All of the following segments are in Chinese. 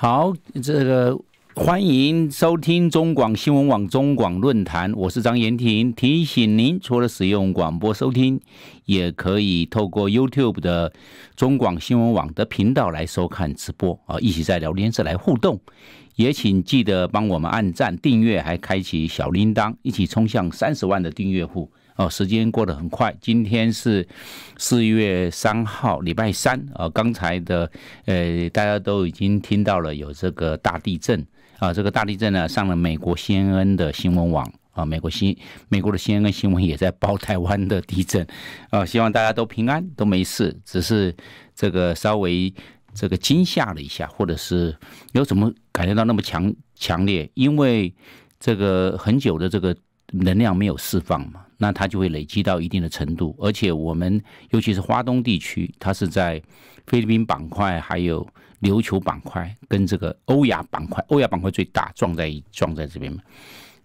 好，这个欢迎收听中广新闻网中广论坛，我是张延廷。提醒您，除了使用广播收听，也可以透过 YouTube 的中广新闻网的频道来收看直播啊，一起在聊天室来互动。也请记得帮我们按赞、订阅，还开启小铃铛，一起冲向三十万的订阅户。哦，时间过得很快，今天是四月三号，礼拜三啊。刚才的呃，大家都已经听到了有这个大地震啊，这个大地震呢上了美国 CNN 的新闻网啊，美国新美国的 CNN 新闻也在报台湾的地震啊。希望大家都平安，都没事，只是这个稍微这个惊吓了一下，或者是有怎么感觉到那么强强烈？因为这个很久的这个能量没有释放嘛。那它就会累积到一定的程度，而且我们尤其是华东地区，它是在菲律宾板块、还有琉球板块跟这个欧亚板块，欧亚板块最大，撞在撞在这边。嘛。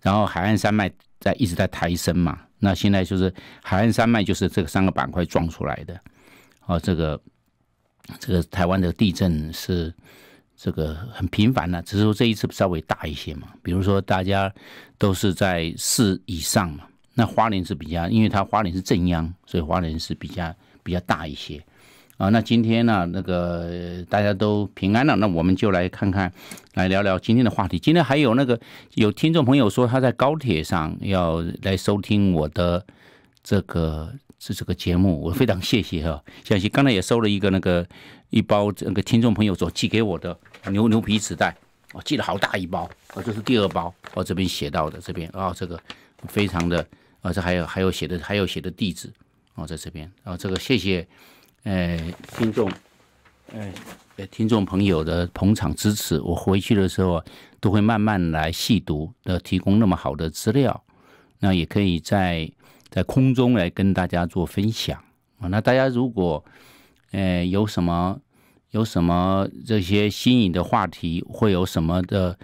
然后海岸山脉在一直在抬升嘛，那现在就是海岸山脉就是这三个板块撞出来的。哦，这个这个台湾的地震是这个很频繁的，只是说这一次稍微大一些嘛，比如说大家都是在四以上嘛。那花莲是比较，因为它花莲是正央，所以花莲是比较比较大一些啊。那今天呢，那个大家都平安了，那我们就来看看，来聊聊今天的话题。今天还有那个有听众朋友说他在高铁上要来收听我的这个这这个节目，我非常谢谢哈，谢谢。刚才也收了一个那个一包那个听众朋友所寄给我的牛牛皮纸袋，我寄了好大一包，哦，这是第二包，哦，这边写到的这边啊，这个非常的。啊，这还有还有写的还有写的地址哦，在这边。啊，这个谢谢，呃，听众，呃，听众朋友的捧场支持。我回去的时候都会慢慢来细读的。提供那么好的资料，那也可以在在空中来跟大家做分享。啊，那大家如果，呃，有什么有什么这些新颖的话题，会有什么的。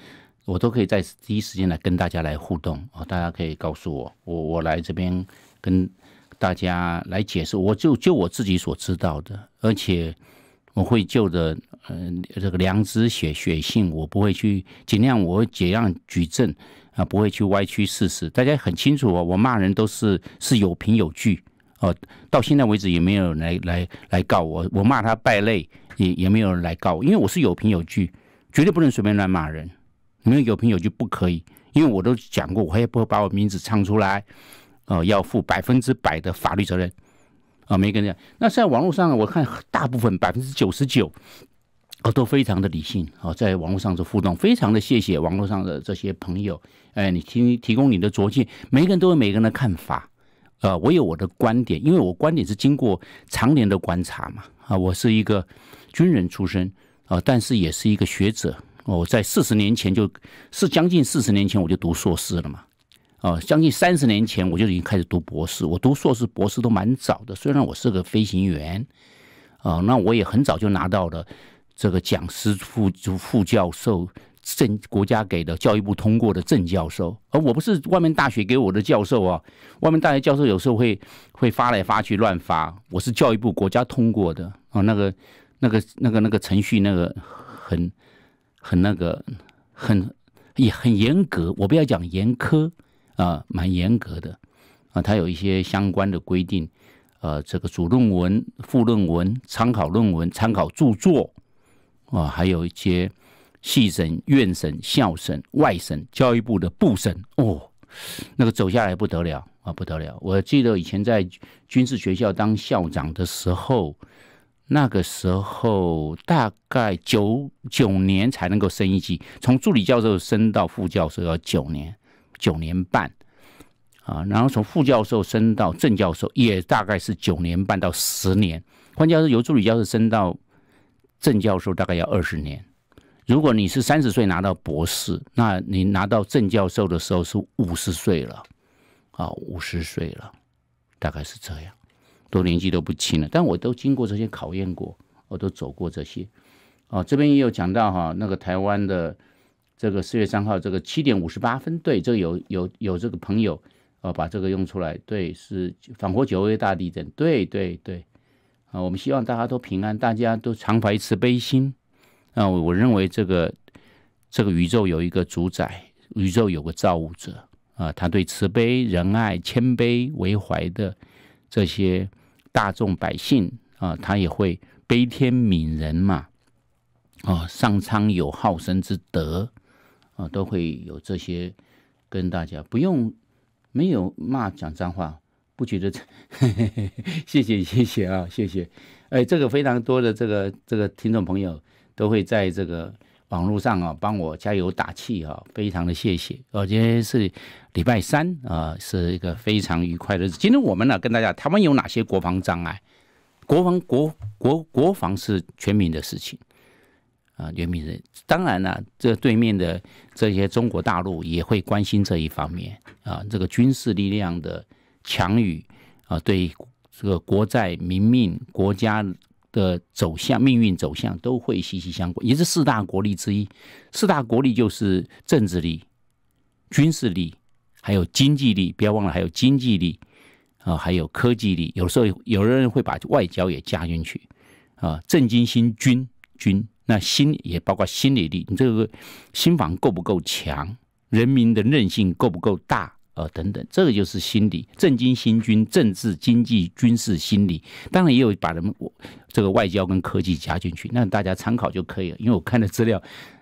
我都可以在第一时间来跟大家来互动啊！大家可以告诉我，我我来这边跟大家来解释，我就就我自己所知道的，而且我会就着嗯这个良知写写信，我不会去尽量我会尽量举证啊，不会去歪曲事实。大家很清楚哦，我骂人都是是有凭有据哦，到现在为止也没有人来来来告我，我骂他败类也也没有人来告我，因为我是有凭有据，绝对不能随便乱骂人。没有有朋友就不可以，因为我都讲过，我也不会把我名字唱出来，呃，要负百分之百的法律责任，啊，每个人。那在网络上，我看大部分百分之九十九，啊，都非常的理性啊，在网络上做互动非常的谢谢网络上的这些朋友，哎，你提提供你的拙见，每个人都有每个人的看法，啊，我有我的观点，因为我观点是经过常年的观察嘛，啊，我是一个军人出身啊，但是也是一个学者。我在四十年前就是将近四十年前我就读硕士了嘛，哦，将近三十年前我就已经开始读博士。我读硕士、博士都蛮早的，虽然我是个飞行员，啊，那我也很早就拿到了这个讲师、副副教授、正国家给的教育部通过的正教授。而我不是外面大学给我的教授啊，外面大学教授有时候会会发来发去乱发，我是教育部国家通过的啊，那个那个那个那个程序那个很。很那个，很也很严格，我不要讲严苛啊，蛮严格的啊。他有一些相关的规定，呃，这个主论文、副论文、参考论文、参考著作啊，还有一些系审、院审、校审、外审、教育部的部审哦，那个走下来不得了啊，不得了。我记得以前在军事学校当校长的时候。那个时候大概九九年才能够升一级，从助理教授升到副教授要九年、九年半啊，然后从副教授升到正教授也大概是九年半到十年。换教授由助理教授升到正教授大概要二十年。如果你是三十岁拿到博士，那你拿到正教授的时候是五十岁了啊，五十岁了，大概是这样。都年纪都不轻了，但我都经过这些考验过，我都走过这些。哦，这边也有讲到哈，那个台湾的这个四月三号这个七点五十八分，对，这个有有有这个朋友啊，把这个用出来，对，是反国九月大地震，对对对。啊，我们希望大家都平安，大家都常怀慈悲心。啊，我认为这个这个宇宙有一个主宰，宇宙有个造物者啊，他对慈悲、仁爱、谦卑为怀的这些。大众百姓啊，他也会悲天悯人嘛，啊，上苍有好生之德啊，都会有这些跟大家不用没有骂讲脏话，不觉得 谢谢谢谢啊谢谢，哎，这个非常多的这个这个听众朋友都会在这个。网络上啊，帮我加油打气啊，非常的谢谢。我今天是礼拜三啊，是一个非常愉快的。日子。今天我们呢，跟大家台们有哪些国防障碍？国防国国国防是全民的事情啊，全民的。当然了，这对面的这些中国大陆也会关心这一方面啊，这个军事力量的强与啊，对这个国在民命国家。的走向、命运走向都会息息相关，也是四大国力之一。四大国力就是政治力、军事力，还有经济力。不要忘了还有经济力啊，还有科技力。有时候有人会把外交也加进去啊。政、经、心、军、军，那心也包括心理力。你这个心房够不够强？人民的韧性够不够大？呃，等等，这个就是心理、震惊、新军、政治、经济、军事、心理，当然也有把人们这个外交跟科技加进去，那大家参考就可以了。因为我看的资料，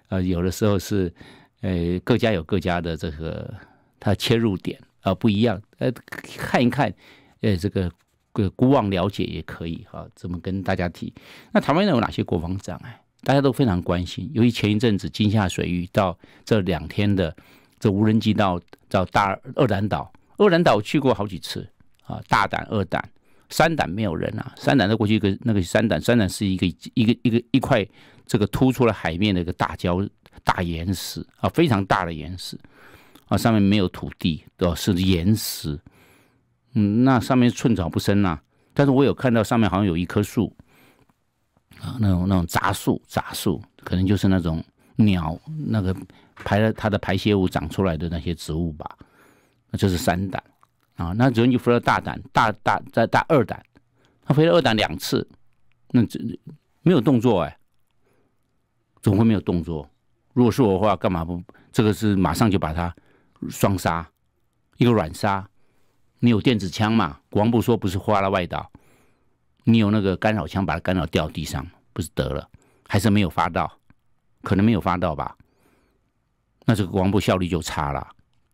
呃，有的时候是，呃，各家有各家的这个它切入点啊不一样，呃，看一看，呃，这个孤妄了解也可以哈，怎么跟大家提？那台湾有哪些国防障碍？大家都非常关心，由于前一阵子金夏水域到这两天的。这无人机到到大二胆岛，二胆岛去过好几次啊，大胆二胆三胆没有人啊，三胆在过去一个那个三胆，三胆是一个一个一个一块这个突出了海面的一个大礁大岩石啊，非常大的岩石啊，上面没有土地，对吧？是岩石，嗯，那上面寸草不生啊，但是我有看到上面好像有一棵树啊，那种那种杂树杂树，可能就是那种。鸟那个排了它的排泄物长出来的那些植物吧，那这是三胆啊。那只要你飞了大胆，大大再大二胆，他飞了二胆两次，那这没有动作哎，怎么会没有动作。如果是我的话，干嘛不这个是马上就把它双杀，一个软杀。你有电子枪嘛？国防部说不是花了外岛，你有那个干扰枪把它干扰掉地上，不是得了？还是没有发到。可能没有发到吧，那这个光波效率就差了。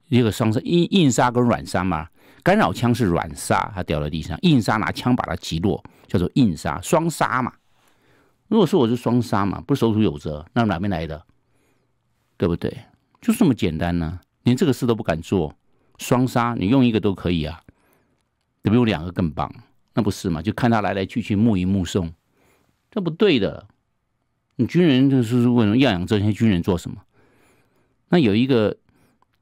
一个双杀，硬硬杀跟软杀嘛，干扰枪是软杀，它掉在地上，硬杀拿枪把它击落，叫做硬杀双杀嘛。如果说我是双杀嘛，不是守土有责，那哪边来的？对不对？就这么简单呢，连这个事都不敢做，双杀你用一个都可以啊，比用两个更棒，那不是嘛？就看他来来去去，目一目送，这不对的。你军人就是为什么要养这些军人做什么？那有一个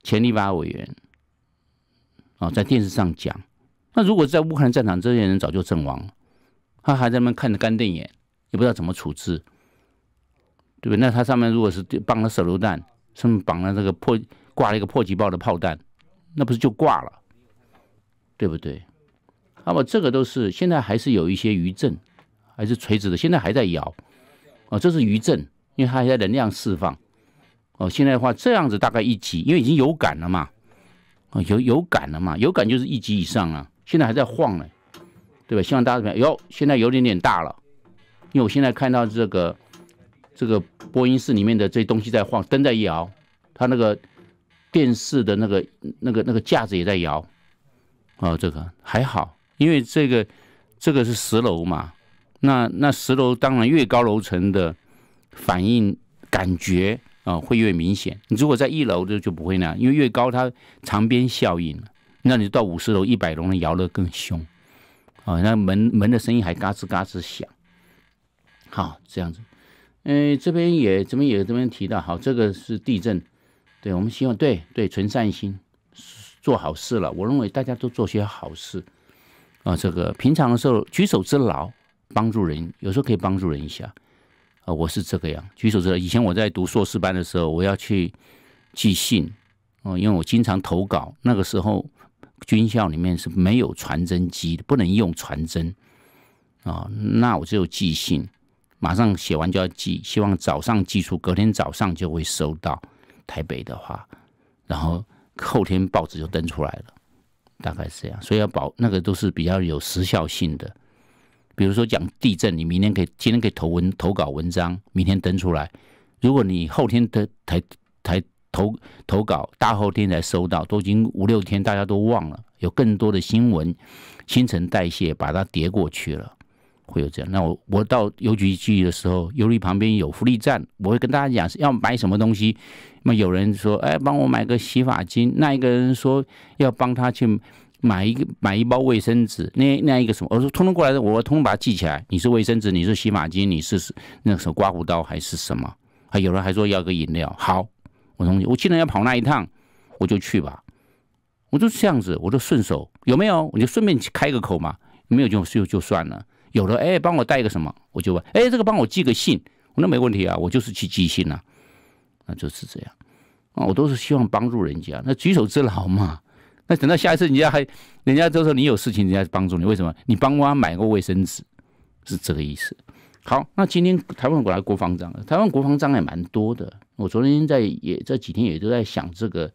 前立法委员啊，在电视上讲，那如果在乌克兰战场，这些人早就阵亡了，他还在那看着干瞪眼，也不知道怎么处置，对不对？那他上面如果是绑了手榴弹，上面绑了这个破挂了一个迫击炮的炮弹，那不是就挂了，对不对？那么这个都是现在还是有一些余震，还是垂直的，现在还在摇。哦，这是余震，因为它还在能量释放。哦，现在的话这样子大概一级，因为已经有感了嘛。哦，有有感了嘛，有感就是一级以上啊。现在还在晃呢，对吧？希望大家怎么样？哟，现在有点点大了，因为我现在看到这个这个播音室里面的这东西在晃，灯在摇，它那个电视的那个那个那个架子也在摇。哦，这个还好，因为这个这个是十楼嘛。那那十楼当然越高楼层的反应感觉啊会越明显。你如果在一楼的就不会那样，因为越高它长边效应那你到五十楼、一百楼的摇得更凶啊！那门门的声音还嘎吱嘎吱响。好，这样子，嗯，这边也这边也这边提到好，这个是地震。对，我们希望对对存善心做好事了。我认为大家都做些好事啊，这个平常的时候举手之劳。帮助人有时候可以帮助人一下，啊，我是这个样。举手之劳。以前我在读硕士班的时候，我要去寄信，哦，因为我经常投稿。那个时候军校里面是没有传真机的，不能用传真，啊，那我就寄信，马上写完就要寄，希望早上寄出，隔天早上就会收到台北的话，然后后天报纸就登出来了，大概是这样。所以要保那个都是比较有时效性的。比如说讲地震，你明天可以，今天可以投文投稿文章，明天登出来。如果你后天的才才投投稿，大后天才收到，都已经五六天，大家都忘了。有更多的新闻新陈代谢把它叠过去了，会有这样。那我我到邮局寄的时候，邮局旁边有福利站，我会跟大家讲是要买什么东西。那么有人说，哎，帮我买个洗发精。那一个人说要帮他去。买一个，买一包卫生纸，那那一个什么，我说通通过来的，我通通把它记起来。你是卫生纸，你是洗发精，你是那个什么刮胡刀还是什么？啊，有人还说要个饮料，好，我同学，我既然要跑那一趟，我就去吧。我就是这样子，我就顺手有没有？我就顺便开个口嘛，没有就就就算了。有了，哎，帮我带一个什么？我就问，哎，这个帮我寄个信，我那没问题啊，我就是去寄信呐，那就是这样。啊，我都是希望帮助人家，那举手之劳嘛。那等到下一次，人家还，人家就说你有事情，人家帮助你，为什么？你帮妈买个卫生纸，是这个意思。好，那今天台湾国国防长，台湾国防长也蛮多的。我昨天在也这几天也都在想这个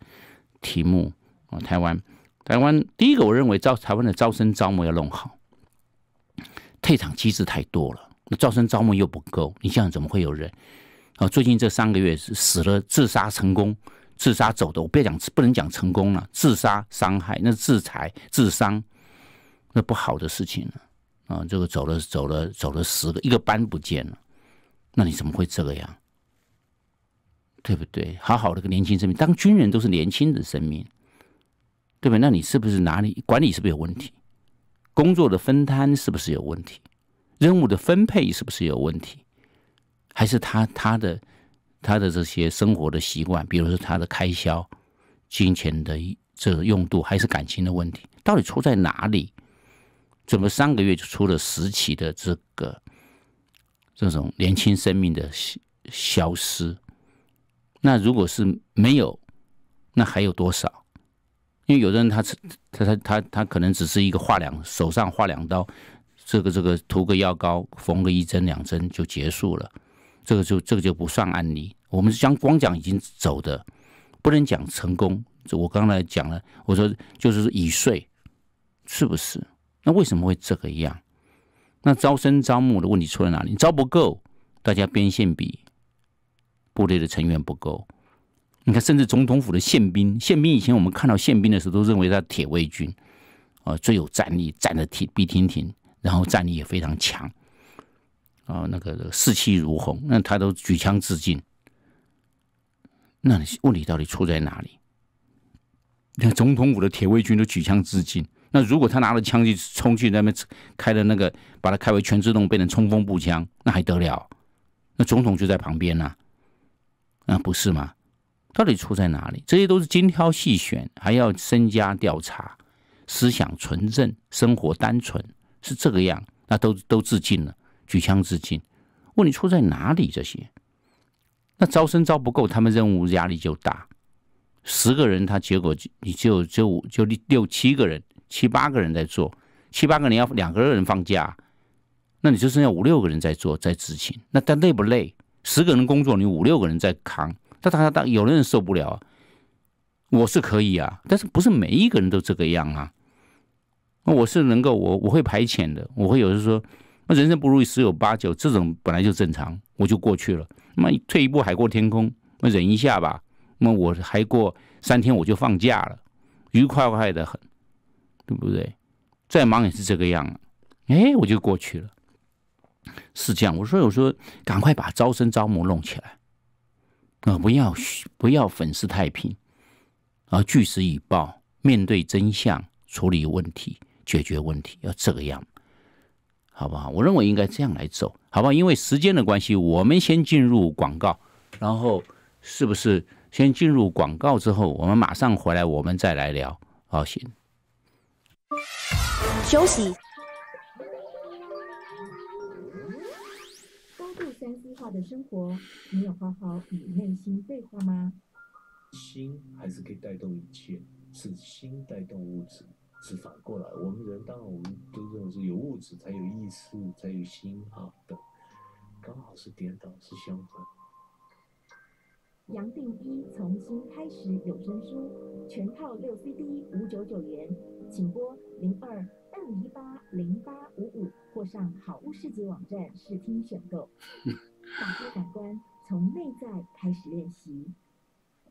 题目啊，台湾，台湾第一个我认为招台湾的招生招募要弄好，退场机制太多了，那招生招募又不够，你想想怎么会有人啊？最近这三个月是死了自杀成功。自杀走的，我不要讲，不能讲成功了。自杀伤害，那自裁、自伤，那不好的事情了。啊，这个走了走了走了十个，一个班不见了，那你怎么会这个样？对不对？好好的个年轻生命，当军人都是年轻的生命，对吧？那你是不是哪里管理是不是有问题？工作的分摊是不是有问题？任务的分配是不是有问题？还是他他的？他的这些生活的习惯，比如说他的开销、金钱的这用度，还是感情的问题，到底出在哪里？怎么三个月就出了十起的这个这种年轻生命的消消失？那如果是没有，那还有多少？因为有的人他他他他他可能只是一个画两手上画两刀，这个这个涂个药膏，缝个一针两针就结束了，这个就这个就不算案例。我们是将光讲已经走的，不能讲成功。我刚才讲了，我说就是已碎，是不是？那为什么会这个样？那招生招募的问题出在哪里？招不够，大家边线比，部队的成员不够。你看，甚至总统府的宪兵，宪兵以前我们看到宪兵的时候，都认为他铁卫军，啊，最有战力，站的挺笔挺挺，然后战力也非常强，啊，那个士气如虹，那他都举枪自尽，那你问题到底出在哪里？那总统府的铁卫军都举枪自尽。那如果他拿了枪去冲去那边开的那个，把它开为全自动，变成冲锋步枪，那还得了？那总统就在旁边呢，那不是吗？到底出在哪里？这些都是精挑细选，还要深加调查，思想纯正，生活单纯，是这个样。那都都自尽了，举枪自尽。问你出在哪里？这些。那招生招不够，他们任务压力就大。十个人，他结果你只有就五就六七个人，七八个人在做，七八个人要两个人放假，那你就剩下五六个人在做，在执勤。那他累不累？十个人工作，你五六个人在扛，那大家当有的人受不了，我是可以啊，但是不是每一个人都这个样啊？我是能够，我我会排遣的。我会有人说，那人生不如意十有八九，这种本来就正常，我就过去了。那退一步海阔天空，那忍一下吧。那我还过三天我就放假了，愉快快的很，对不对？再忙也是这个样。哎，我就过去了，是这样。我说，我说，赶快把招生招募弄起来啊！不要不要粉饰太平啊！据实以报，面对真相，处理问题，解决问题，要这个样。好不好？我认为应该这样来走，好不好？因为时间的关系，我们先进入广告，然后是不是先进入广告之后，我们马上回来，我们再来聊，好，行，休息。高度三 C 化的生活，你有好好与内心对话吗？心还是可以带动一切，是心带动物质。是反过来，我们人当然我们都认为是有物质才有意识，才有心哈的，刚好是颠倒，是相反。杨定一从心开始有声书全套六 CD，五九九元，请拨零二二五一八零八五五或上好物视觉网站试听选购。打 开感官，从内在开始练习。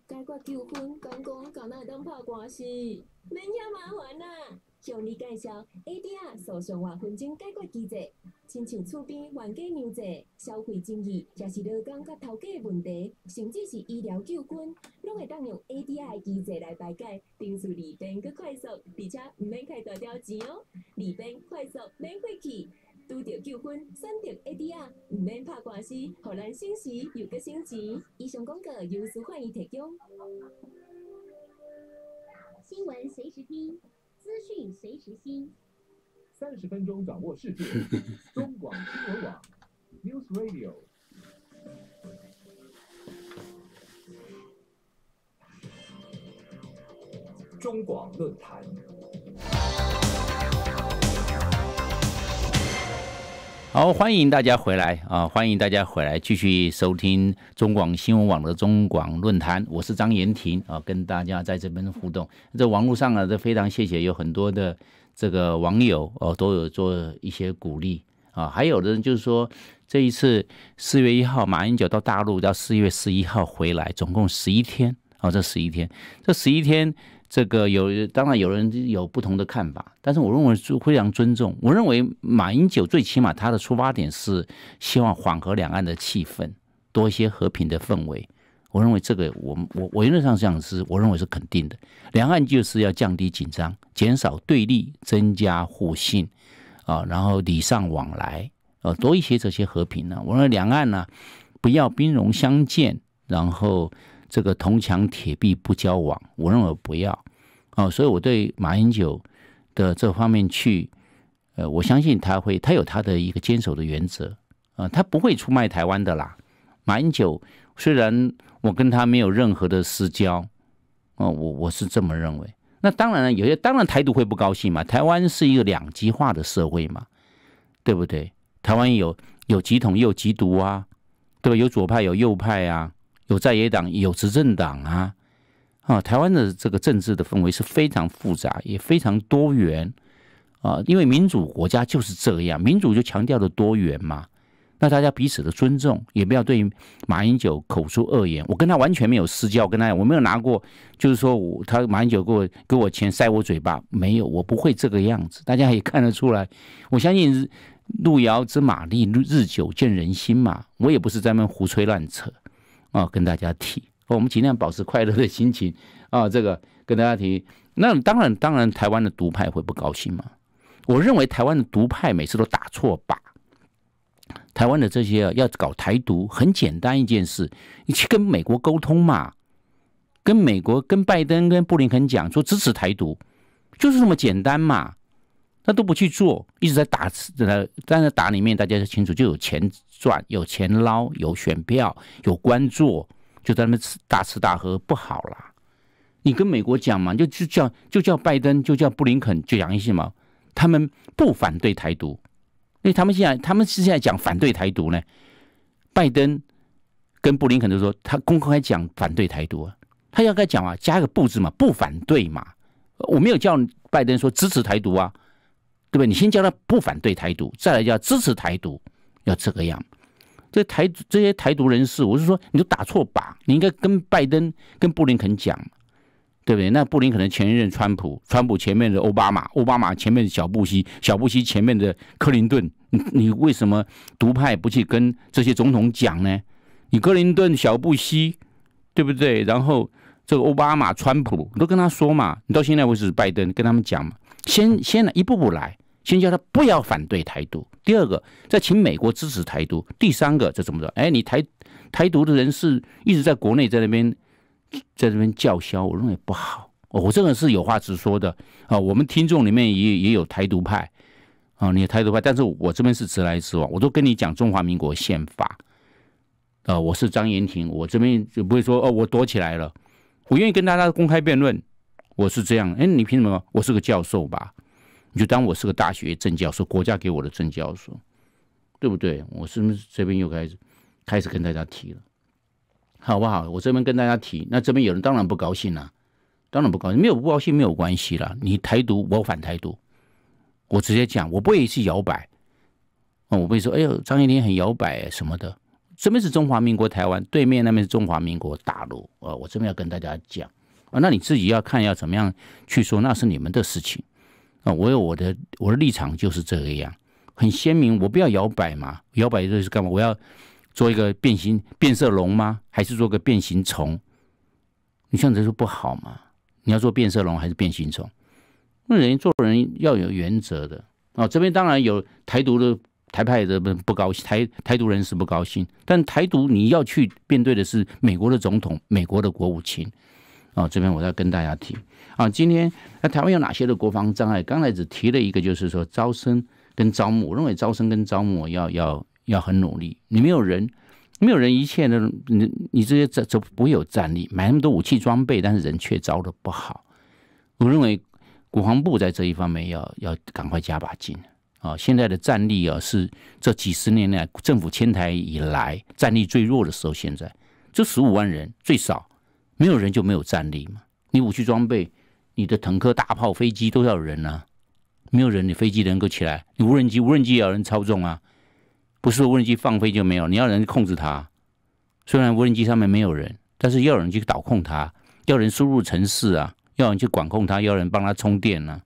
解决纠纷，讲讲敢会当拍官司，免遐麻烦啦。向你介绍 A D R 数上万分钟解决机制，亲像厝边冤家扭债、消费争议，也是劳工甲头家诶问题，甚至是医疗纠纷，拢会当用 A D R 机制来排解，程序简便佮快速，而且毋免开大条钱哦，简便快速免费去。拄到求婚，选到 ADR，唔免拍官司，荷兰升值又搁升值。以上广告由舒焕仪提供。新闻随时听，资讯随时新。三十分钟掌握世界，中广新闻网，News Radio。中广论坛。好，欢迎大家回来啊！欢迎大家回来，继续收听中广新闻网的中广论坛，我是张延婷啊，跟大家在这边互动。这网络上啊，这非常谢谢有很多的这个网友哦，都有做一些鼓励啊。还有的人就是说，这一次四月一号马英九到大陆，到四月十一号回来，总共十一天啊，这十一天，这十一天。这个有，当然有人有不同的看法，但是我认为是非常尊重。我认为马英九最起码他的出发点是希望缓和两岸的气氛，多一些和平的氛围。我认为这个，我我我原则上这样是，我认为是肯定的。两岸就是要降低紧张，减少对立，增加互信，啊，然后礼尚往来，啊，多一些这些和平呢。我认为两岸呢，不要兵戎相见，然后。这个铜墙铁壁不交往，我认为不要哦，所以我对马英九的这方面去，呃，我相信他会，他有他的一个坚守的原则啊，他不会出卖台湾的啦。马英九虽然我跟他没有任何的私交，哦，我我是这么认为。那当然了，有些当然台独会不高兴嘛，台湾是一个两极化的社会嘛，对不对？台湾有有极统有极独啊，对吧？有左派有右派啊。有在野党，有执政党啊，啊，台湾的这个政治的氛围是非常复杂，也非常多元啊。因为民主国家就是这样，民主就强调的多元嘛。那大家彼此的尊重，也不要对马英九口出恶言。我跟他完全没有私交，我跟他我没有拿过，就是说我他马英九给我给我钱塞我嘴巴，没有，我不会这个样子。大家也看得出来，我相信路遥知马力，日久见人心嘛。我也不是在那胡吹乱扯。啊，跟大家提，我们尽量保持快乐的心情啊。这个跟大家提，那当然，当然，台湾的独派会不高兴吗？我认为台湾的独派每次都打错靶。台湾的这些要搞台独，很简单一件事，你去跟美国沟通嘛，跟美国、跟拜登、跟布林肯讲说支持台独，就是这么简单嘛。他都不去做，一直在打，呃，在打里面，大家就清楚，就有钱。赚有钱捞有选票有官注，就在那吃大吃大喝不好啦！你跟美国讲嘛，就就叫就叫拜登就叫布林肯就讲一些嘛，他们不反对台独，因为他们现在他们是现在讲反对台独呢？拜登跟布林肯都说他公开讲反对台独，啊，他要该讲啊，加一个不字嘛，不反对嘛。我没有叫拜登说支持台独啊，对不对？你先叫他不反对台独，再来叫支持台独。要这个样，这台这些台独人士，我是说，你都打错靶，你应该跟拜登、跟布林肯讲，对不对？那布林肯的前任川普，川普前面的奥巴马，奥巴马前面的小布希，小布希前面的克林顿，你为什么独派不去跟这些总统讲呢？你克林顿、小布希，对不对？然后这个奥巴马、川普，你都跟他说嘛。你到现在为止，拜登跟他们讲嘛，先先一步步来。先叫他不要反对台独，第二个再请美国支持台独，第三个再怎么着？哎，你台台独的人士一直在国内在那边，在那边叫嚣，我认为不好。我这个是有话直说的啊。我们听众里面也也有台独派啊，你的台独派，但是我这边是直来直往，我都跟你讲中华民国宪法啊。我是张延廷，我这边就不会说哦，我躲起来了，我愿意跟大家公开辩论。我是这样，哎，你凭什么？我是个教授吧？你就当我是个大学政教所，国家给我的政教所，对不对？我是不是这边又开始开始跟大家提了？好不好？我这边跟大家提，那这边有人当然不高兴了，当然不高兴，没有不高兴没有关系了。你台独，我反台独，我直接讲，我不会去摇摆。啊，我不会说，哎呦，张一天很摇摆什么的。这边是中华民国台湾，对面那边是中华民国大陆。啊，我这边要跟大家讲啊，那你自己要看要怎么样去说，那是你们的事情。啊，我有我的我的立场就是这个样，很鲜明。我不要摇摆嘛，摇摆就是干嘛？我要做一个变形变色龙吗？还是做个变形虫？你像你说不好嘛？你要做变色龙还是变形虫？那人家做人要有原则的啊。这边当然有台独的台派的不高兴，台台独人士不高兴。但台独你要去面对的是美国的总统，美国的国务卿。哦，这边我要跟大家提啊，今天那台湾有哪些的国防障碍？刚才只提了一个，就是说招生跟招募。我认为招生跟招募要要要很努力，你没有人，没有人一切的你你这些这这不会有战力。买那么多武器装备，但是人却招的不好。我认为国防部在这一方面要要赶快加把劲啊！现在的战力啊，是这几十年来政府迁台以来战力最弱的时候。现在这十五万人最少。没有人就没有战力嘛。你武器装备、你的坦克、大炮、飞机都要人啊。没有人，你飞机能够起来？你无人机，无人机也要人操纵啊。不是无人机放飞就没有，你要人控制它。虽然无人机上面没有人，但是要有人去导控它，要人输入城市啊，要人去管控它，要人帮它充电啊，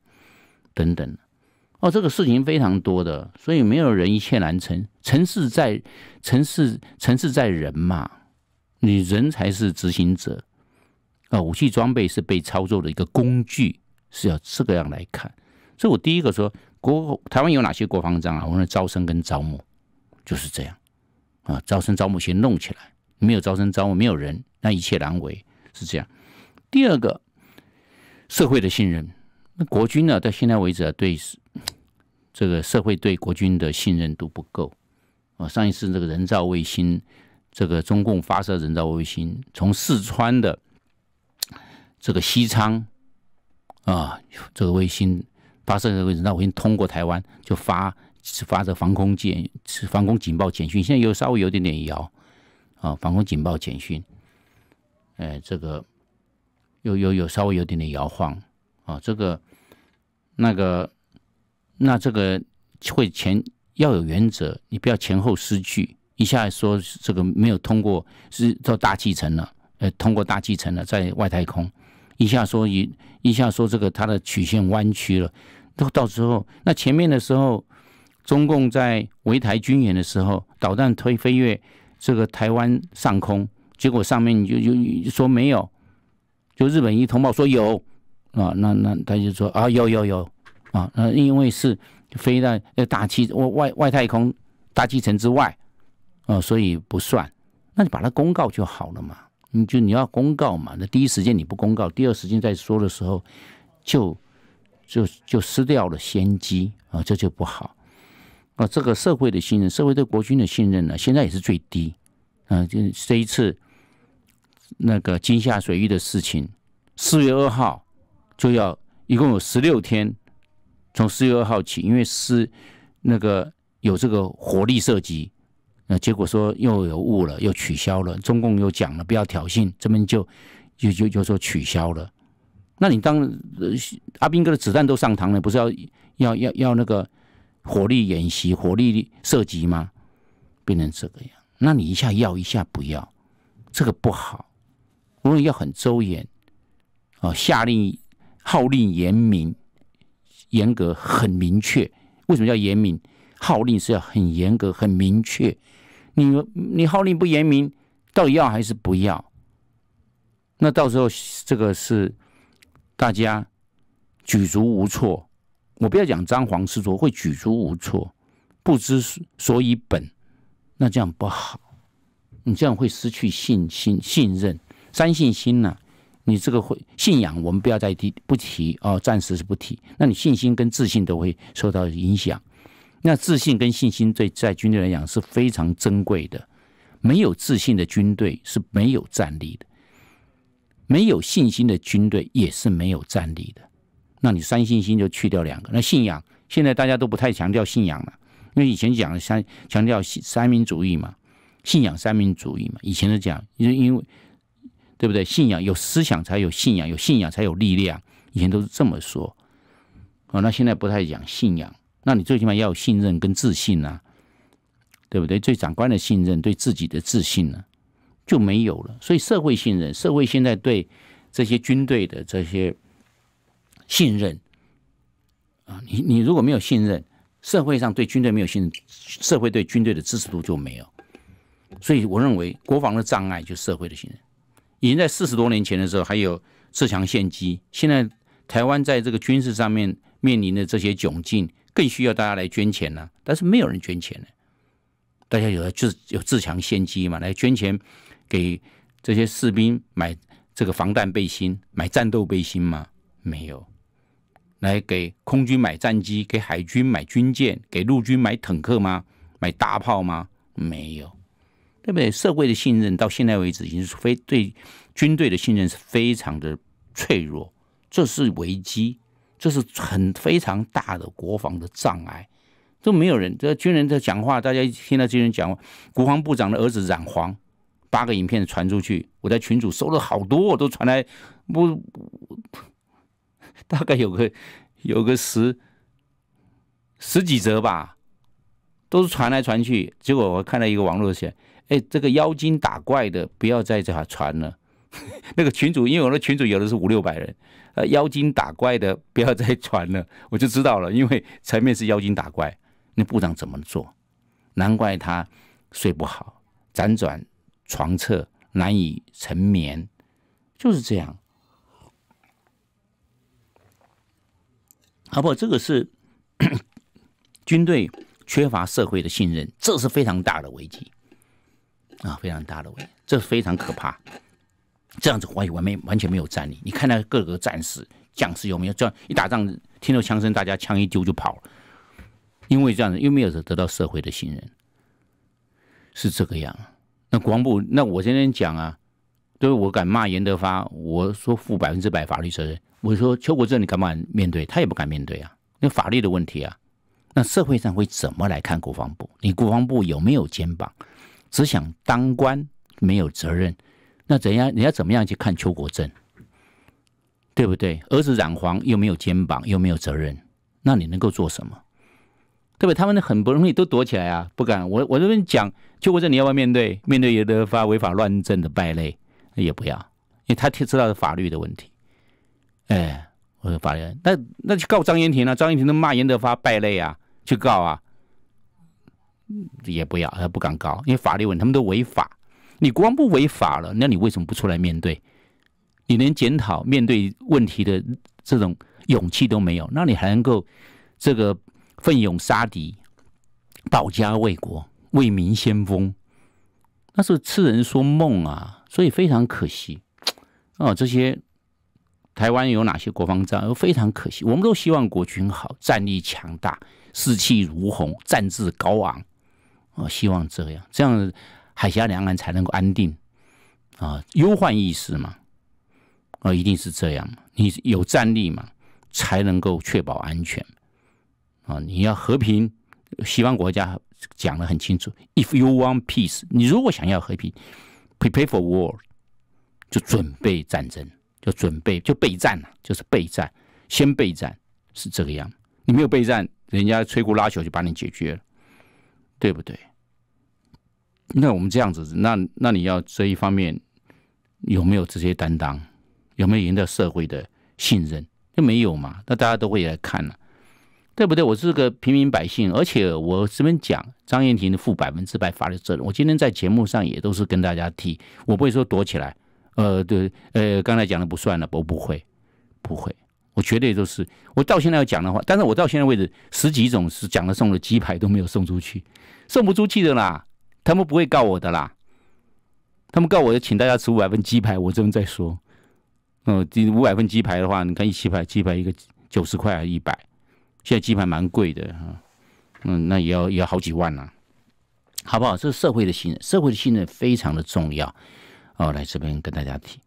等等。哦，这个事情非常多的，所以没有人一切难成。城市在城市，城市在人嘛。你人才是执行者。啊，武器装备是被操作的一个工具，是要这个样来看。所以我第一个说，国台湾有哪些国防战啊？我们的招生跟招募就是这样啊，招生招募先弄起来，没有招生招募，没有人，那一切难为，是这样。第二个，社会的信任，那国军呢，到现在为止，啊，对这个社会对国军的信任度不够啊。上一次这个人造卫星，这个中共发射人造卫星，从四川的。这个西昌啊，这个卫星发射的位置，那我先通过台湾就发发这防空警防空警报简讯，现在有稍微有点点摇啊，防空警报简讯，哎，这个有有有稍微有点点摇晃啊，这个那个那这个会前要有原则，你不要前后失去。一下说这个没有通过是到大气层了，呃，通过大气层了，在外太空。一下说一，一下说这个它的曲线弯曲了，到到时候那前面的时候，中共在围台军演的时候，导弹推飞越这个台湾上空，结果上面就就说没有，就日本一通报说有啊，那那他就说啊有有有啊，那因为是飞在大气外外外太空大气层之外啊，所以不算，那就把它公告就好了嘛。你就你要公告嘛，那第一时间你不公告，第二时间再说的时候，就就就失掉了先机啊，这就不好。啊，这个社会的信任，社会对国军的信任呢，现在也是最低。啊，就这一次那个金夏水域的事情，四月二号就要，一共有十六天，从四月二号起，因为是那个有这个火力射击。那结果说又有误了，又取消了。中共又讲了不要挑衅，这边就，就就就说取消了。那你当阿兵哥的子弹都上膛了，不是要要要要那个火力演习、火力射击吗？变成这个样，那你一下要一下不要，这个不好。无论要很周严，啊，下令号令严明、严格、很明确。为什么叫严明？号令是要很严格、很明确。你你号令不严明，到底要还是不要？那到时候这个是大家举足无措。我不要讲张皇失措，会举足无措，不知所以本。那这样不好，你这样会失去信心、信任。三信心呢？你这个会信仰，我们不要再提，不提哦，暂时是不提。那你信心跟自信都会受到影响。那自信跟信心对在军队来讲是非常珍贵的，没有自信的军队是没有战力的，没有信心的军队也是没有战力的。那你三信心就去掉两个，那信仰现在大家都不太强调信仰了，因为以前讲三强调三民主义嘛，信仰三民主义嘛，以前是讲，因因为对不对？信仰有思想才有信仰，有信仰才有力量，以前都是这么说。啊，那现在不太讲信仰。那你最起码要有信任跟自信呢，对不对？对长官的信任，对自己的自信呢，就没有了。所以社会信任，社会现在对这些军队的这些信任啊，你你如果没有信任，社会上对军队没有信任，社会对军队的支持度就没有。所以我认为国防的障碍就是社会的信任。已经在四十多年前的时候还有自强献机，现在台湾在这个军事上面面临的这些窘境。更需要大家来捐钱呢，但是没有人捐钱呢。大家有自有自强先机嘛？来捐钱给这些士兵买这个防弹背心、买战斗背心吗？没有。来给空军买战机、给海军买军舰、给陆军买坦克吗？买大炮吗？没有。对不对？社会的信任到现在为止，已经非对军队的信任是非常的脆弱，这是危机。这是很非常大的国防的障碍，都没有人。这军人在讲话，大家一听到军人讲话，国防部长的儿子染黄，八个影片传出去，我在群组搜了好多，都传来，不，大概有个有个十十几折吧，都是传来传去。结果我看到一个网络写，哎，这个妖精打怪的，不要再传了。那个群主，因为我的群主有的是五六百人，呃，妖精打怪的不要再传了，我就知道了。因为前面是妖精打怪，那部长怎么做？难怪他睡不好，辗转床侧，难以成眠，就是这样。不好？这个是 军队缺乏社会的信任，这是非常大的危机啊，非常大的危，这是非常可怕。这样子，完没完全没有战力。你看那各个战士、将士有没有这样？一打仗，听到枪声，大家枪一丢就跑了。因为这样子，又没有得到社会的信任，是这个样。那国防部，那我今天讲啊，对我敢骂严德发，我说负百分之百法律责任。我说邱国正，你敢不敢面对？他也不敢面对啊。那法律的问题啊，那社会上会怎么来看国防部？你国防部有没有肩膀？只想当官，没有责任。那怎样？你要怎么样去看邱国正，对不对？儿子染黄又没有肩膀，又没有责任，那你能够做什么？对不对？他们很不容易，都躲起来啊，不敢。我我这边讲邱国正，你要不要面对面对？严德发违法乱政的败类也不要，因为他知道是法律的问题。哎，我说法律，那那就告张延庭了。张延庭都骂严德发败类啊，去告啊，也不要，他不敢告，因为法律问他们都违法。你光不违法了，那你为什么不出来面对？你连检讨、面对问题的这种勇气都没有，那你还能够这个奋勇杀敌、保家卫国、为民先锋，那是痴人说梦啊！所以非常可惜哦。这些台湾有哪些国防战，非常可惜。我们都希望国军好，战力强大，士气如虹，战志高昂。哦，希望这样，这样。海峡两岸才能够安定啊，忧患意识嘛，啊，一定是这样。你有战力嘛，才能够确保安全啊。你要和平，西方国家讲的很清楚：，If you want peace，你如果想要和平，prepare for war 就准备战争，就准备就备战了，就是备战，先备战是这个样。你没有备战，人家摧枯拉朽就把你解决了，对不对？那我们这样子，那那你要这一方面有没有这些担当，有没有赢得社会的信任？就没有嘛？那大家都会来看了，对不对？我是个平民百姓，而且我这边讲，张燕婷负百分之百法律责任。我今天在节目上也都是跟大家提，我不会说躲起来。呃，对，呃，刚才讲的不算了，我不会，不会，我绝对都是。我到现在要讲的话，但是我到现在为止，十几种是讲了送了几排都没有送出去，送不出去的啦。他们不会告我的啦，他们告我要请大家吃五百份鸡排，我这边再说。嗯，五百份鸡排的话，你看一起排鸡排一个九十块还一百，现在鸡排蛮贵的哈。嗯，那也要也要好几万呢，好不好？这是社会的信任，社会的信任非常的重要。哦，来这边跟大家提，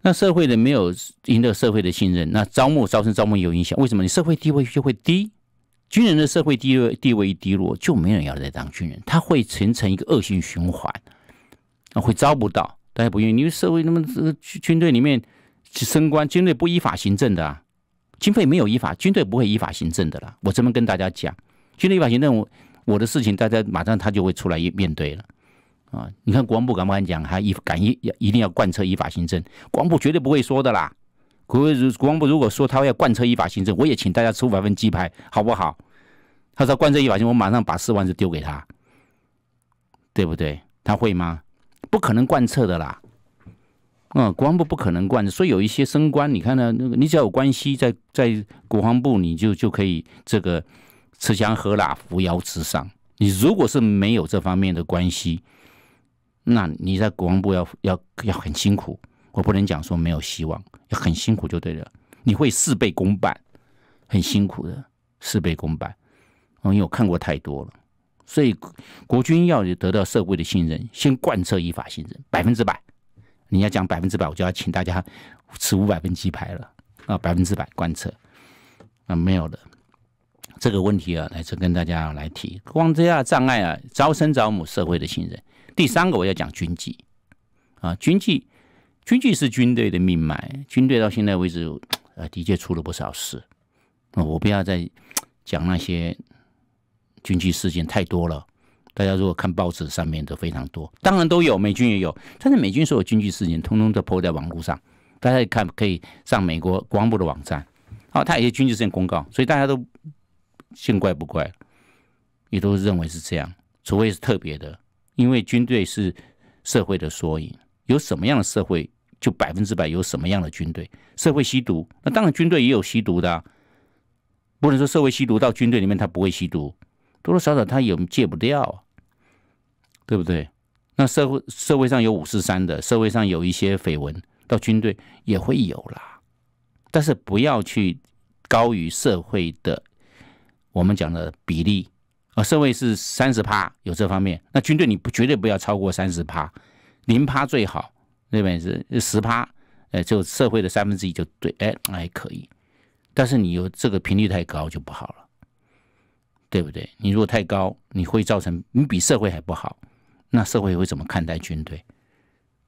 那社会的没有赢得社会的信任，那招募招生招募有影响？为什么？你社会地位就会低。军人的社会地位地位一低落，就没有人要再当军人，他会形成一个恶性循环，会招不到，大家不愿意，因为社会那么军军队里面升官，军队不依法行政的啊，经费没有依法，军队不会依法行政的啦。我这么跟大家讲，军队依法行政，我我的事情大家马上他就会出来面对了啊。你看国防部敢不敢讲，还依敢一一定要贯彻依法行政，国防部绝对不会说的啦。国国国防部如果说他要贯彻依法行政，我也请大家吃五百分鸡排，好不好？他说贯彻依法行，我马上把四万字丢给他，对不对？他会吗？不可能贯彻的啦。嗯，国防部不可能贯，所以有一些升官，你看呢？那个你只要有关系，在在国防部，你就就可以这个吃香喝辣，扶摇直上。你如果是没有这方面的关系，那你在国防部要要要很辛苦。我不能讲说没有希望，很辛苦就对了。你会事倍功半，很辛苦的，事倍功半。哦，因为我看过太多了，所以国军要得到社会的信任，先贯彻依法信任百分之百。你要讲百分之百，我就要请大家吃五百分鸡排了啊！百分之百贯彻啊，没有的这个问题啊，来跟大家来提。光这样障碍啊，招生招募社会的信任。第三个我要讲军纪啊，军纪。军纪是军队的命脉，军队到现在为止，呃，的确出了不少事。我不要再讲那些 军纪事件太多了，大家如果看报纸上面都非常多，当然都有美军也有，但是美军所有军纪事件通通都抛在网络上，大家一看可以上美国国防部的网站，啊，他有些军纪事件公告，所以大家都见怪不怪，也都认为是这样，除非是特别的，因为军队是社会的缩影，有什么样的社会。就百分之百有什么样的军队？社会吸毒，那当然军队也有吸毒的，不能说社会吸毒到军队里面他不会吸毒，多多少少他也戒不掉，对不对？那社会社会上有五四三的，社会上有一些绯闻，到军队也会有啦。但是不要去高于社会的，我们讲的比例啊，社会是三十趴有这方面，那军队你不绝对不要超过三十趴，零趴最好。那边是十趴，哎，就社会的三分之一就对，哎，那还可以。但是你有这个频率太高就不好了，对不对？你如果太高，你会造成你比社会还不好，那社会会怎么看待军队？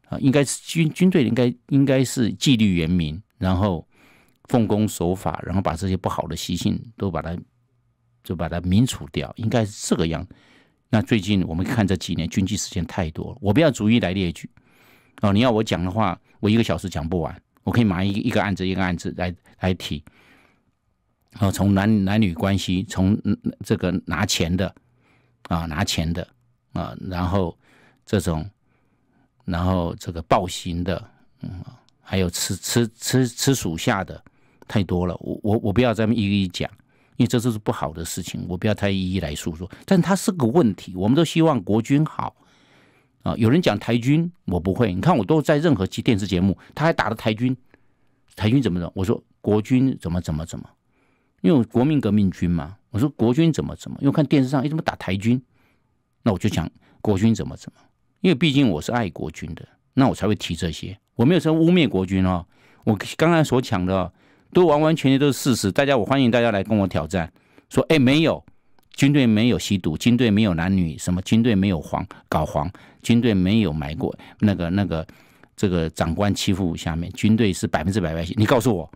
啊，应该是军军队应该应该是纪律严明，然后奉公守法，然后把这些不好的习性都把它就把它明除掉，应该是这个样。那最近我们看这几年军纪事件太多了，我不要逐一来列举。哦，你要我讲的话，我一个小时讲不完。我可以上一一个案子一个案子来来提。哦，从男男女关系，从这个拿钱的啊，拿钱的啊，然后这种，然后这个暴行的，嗯，还有吃吃吃吃属下的太多了。我我我不要这么一一讲，因为这就是不好的事情。我不要太一一来诉说，但他是个问题。我们都希望国军好。啊，有人讲台军，我不会。你看，我都在任何期电视节目，他还打了台军，台军怎么怎么？我说国军怎么怎么怎么？因为国民革命军嘛。我说国军怎么怎么？因为看电视上你怎么打台军，那我就讲国军怎么怎么？因为毕竟我是爱国军的，那我才会提这些。我没有说污蔑国军哦，我刚刚所讲的都完完全全都是事实。大家，我欢迎大家来跟我挑战，说哎没有军队没有吸毒，军队没有男女什么，军队没有黄搞黄。军队没有埋过那个那个这个长官欺负下面军队是百分之百百姓。你告诉我，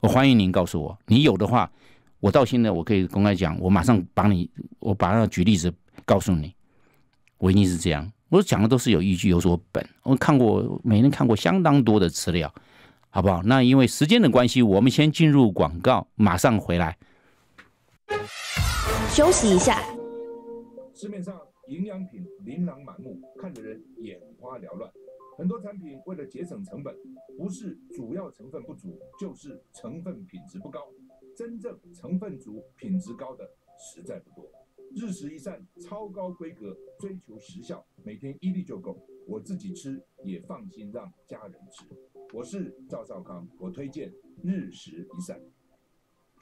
我欢迎您告诉我，你有的话，我到现在我可以公开讲，我马上帮你，我把那举例子告诉你，我一定是这样。我讲的都是有依据、有所本，我看过，每天看过相当多的资料，好不好？那因为时间的关系，我们先进入广告，马上回来，休息一下。市面上。营养品琳琅满目，看的人眼花缭乱。很多产品为了节省成本，不是主要成分不足，就是成分品质不高。真正成分足、品质高的实在不多。日食一善，超高规格，追求时效，每天一粒就够。我自己吃也放心，让家人吃。我是赵少康，我推荐日食一善。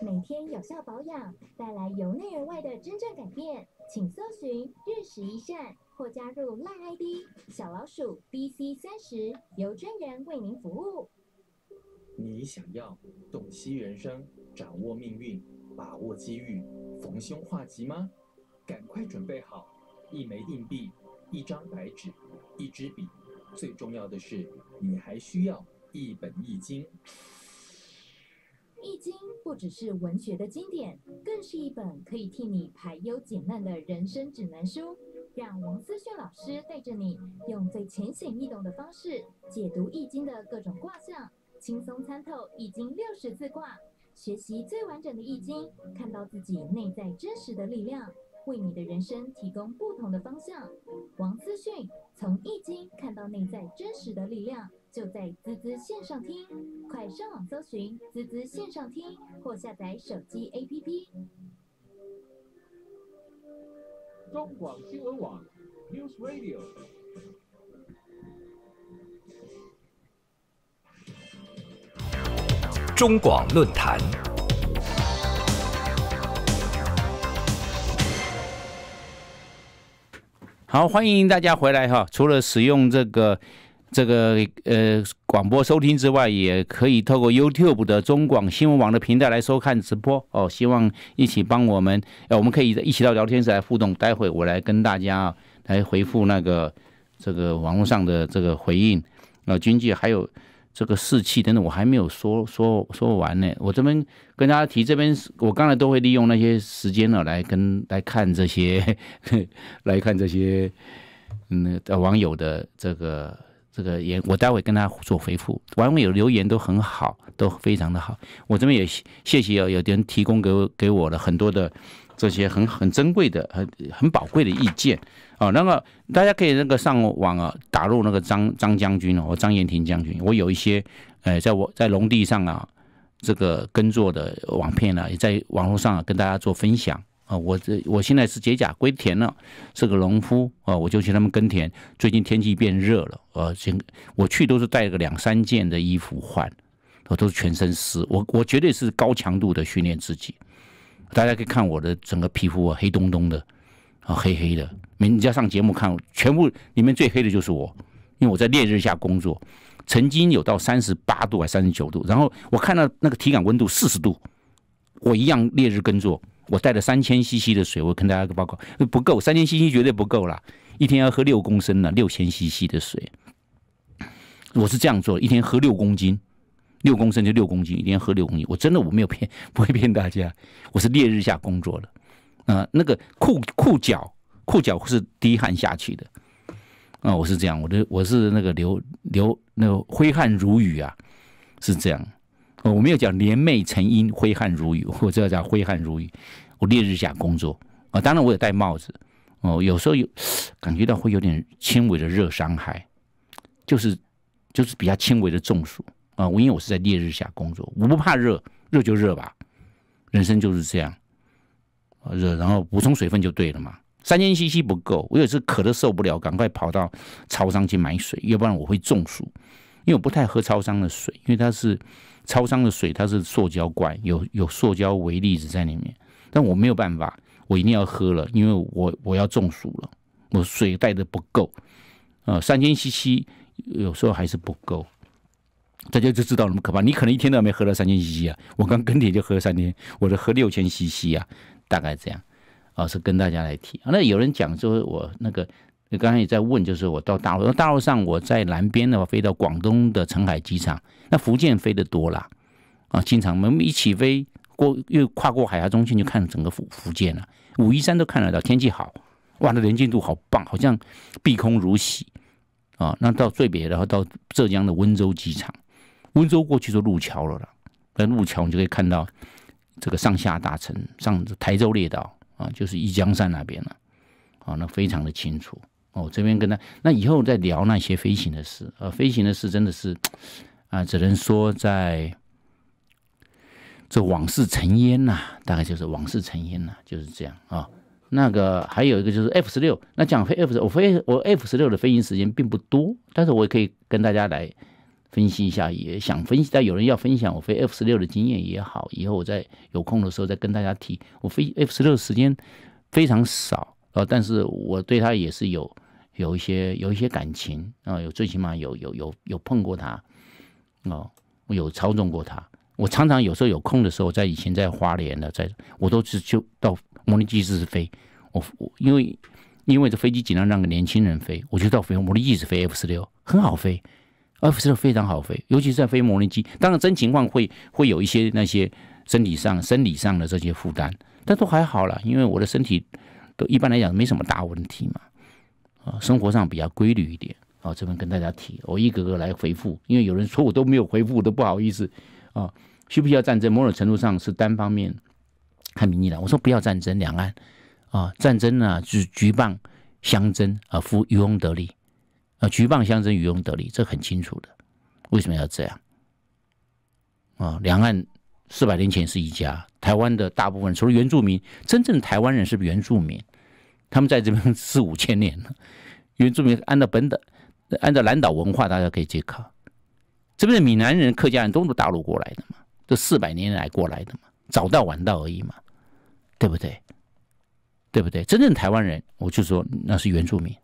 每天有效保养，带来由内而外的真正改变。请搜寻“日食一站”或加入 Line ID“ 小老鼠 BC 三十”，由专人为您服务。你想要洞悉人生、掌握命运、把握机遇、逢凶化吉吗？赶快准备好一枚硬币、一张白纸、一支笔，最重要的是，你还需要一本《易经》。易经不只是文学的经典，更是一本可以替你排忧解难的人生指南书。让王思训老师带着你，用最浅显易懂的方式解读易经的各种卦象，轻松参透易经六十字卦，学习最完整的易经，看到自己内在真实的力量，为你的人生提供不同的方向。王思训从易经看到内在真实的力量。就在滋滋线上听，快上网搜寻“滋滋线上听”或下载手机 APP。中广新闻网，News Radio。中广论坛。好，欢迎大家回来哈！除了使用这个。这个呃，广播收听之外，也可以透过 YouTube 的中广新闻网的平台来收看直播哦。希望一起帮我们，呃，我们可以一起到聊天室来互动。待会我来跟大家来回复那个这个网络上的这个回应。呃，军济还有这个士气等等，我还没有说说说完呢。我这边跟大家提，这边我刚才都会利用那些时间呢，来跟 来看这些来看这些嗯网友的这个。这个也，我待会跟大家做回复。网友留言都很好，都非常的好。我这边也谢谢有有的人提供给我给我的很多的这些很很珍贵的、很很宝贵的意见啊。那么大家可以那个上网啊，打入那个张张将军哦，张延廷将军，我有一些呃，在我在龙地上啊，这个耕作的网片呢，也在网络上跟大家做分享。啊，我这我现在是解甲归田了，是个农夫啊，我就去他们耕田。最近天气变热了，呃，先我去都是带个两三件的衣服换，我都是全身湿。我我绝对是高强度的训练自己。大家可以看我的整个皮肤啊，黑咚咚的，啊黑黑的。你只要上节目看，全部里面最黑的就是我，因为我在烈日下工作，曾经有到三十八度还三十九度，然后我看到那个体感温度四十度，我一样烈日耕作。我带了三千 CC 的水，我跟大家报告，不够，三千 CC 绝对不够啦，一天要喝六公升呢，六千 CC 的水。我是这样做，一天喝六公斤，六公升就六公斤，一天喝六公斤。我真的我没有骗，不会骗大家，我是烈日下工作的，啊，那个裤裤脚裤脚是滴汗下去的，啊，我是这样，我的我是那个流流那个挥汗如雨啊，是这样。我没有讲联袂成荫，挥汗如雨，知道叫挥汗如雨。我烈日下工作啊，当然我有戴帽子哦。有时候有感觉到会有点轻微的热伤害，就是就是比较轻微的中暑啊。我因为我是在烈日下工作，我不怕热，热就热吧，人生就是这样热。然后补充水分就对了嘛，三间 CC 不够，我有时渴的受不了，赶快跑到超商去买水，要不然我会中暑。因为我不太喝超商的水，因为它是。超商的水，它是塑胶罐，有有塑胶微粒子在里面。但我没有办法，我一定要喝了，因为我我要中暑了，我水带的不够，啊，三千 cc 有时候还是不够。大家就知道那么可怕，你可能一天都没喝了三千 cc 啊！我刚跟帖就喝了三天，我都喝六千 cc 啊，大概这样。啊，是跟大家来提。那有人讲说，我那个。你刚才也在问，就是我到大陆，大陆上我在南边的话，飞到广东的澄海机场，那福建飞的多了啊，经常我们一起飞过，又跨过海峡中心，就看整个福福建了，武夷山都看得到，天气好，哇，那纯见度好棒，好像碧空如洗啊。那到最北，然后到浙江的温州机场，温州过去就路桥了啦，那路桥你就可以看到这个上下大城，上台州列岛啊，就是一江山那边了啊，那非常的清楚。哦，这边跟他那以后再聊那些飞行的事，呃，飞行的事真的是 啊，只能说在这往事成烟呐，大概就是往事成烟呐，就是这样啊。那个还有一个就是 F 十六，那讲飞 F 我飞我 F 十六的飞行时间并不多，但是我也可以跟大家来分析一下，也想分析。但有人要分享我飞 F 十六的经验也好，以后我再有空的时候再跟大家提。我飞 F 十六时间非常少啊，但是我对他也是有。有一些有一些感情啊，有最起码有有有有碰过他，哦，我有操纵过他。我常常有时候有空的时候，在以前在花莲的，在我都是就到模拟机试飞。我我因为因为这飞机尽量让个年轻人飞，我就到飞模拟机试飞 F 十六很好飞，F 十六非常好飞，尤其是在飞模拟机。当然真情况会会有一些那些身体上生理上的这些负担，但都还好了，因为我的身体都一般来讲没什么大问题嘛。啊，生活上比较规律一点。啊。这边跟大家提，我一个个来回复，因为有人说我都没有回复，我都不好意思。啊，需不需要战争？某种程度上是单方面看民意了。我说不要战争，两岸啊，战争呢是鹬蚌相争啊，夫渔翁得利啊，鹬蚌相争，渔翁得利，这很清楚的。为什么要这样？啊，两岸四百年前是一家，台湾的大部分除了原住民，真正台湾人是不是原住民？他们在这边四五千年了，原住民按照本的，按照南岛文化，大家可以解考。这边的闽南人、客家人都是大陆过来的嘛，这四百年来过来的嘛，早到晚到而已嘛，对不对？对不对？真正台湾人，我就说那是原住民，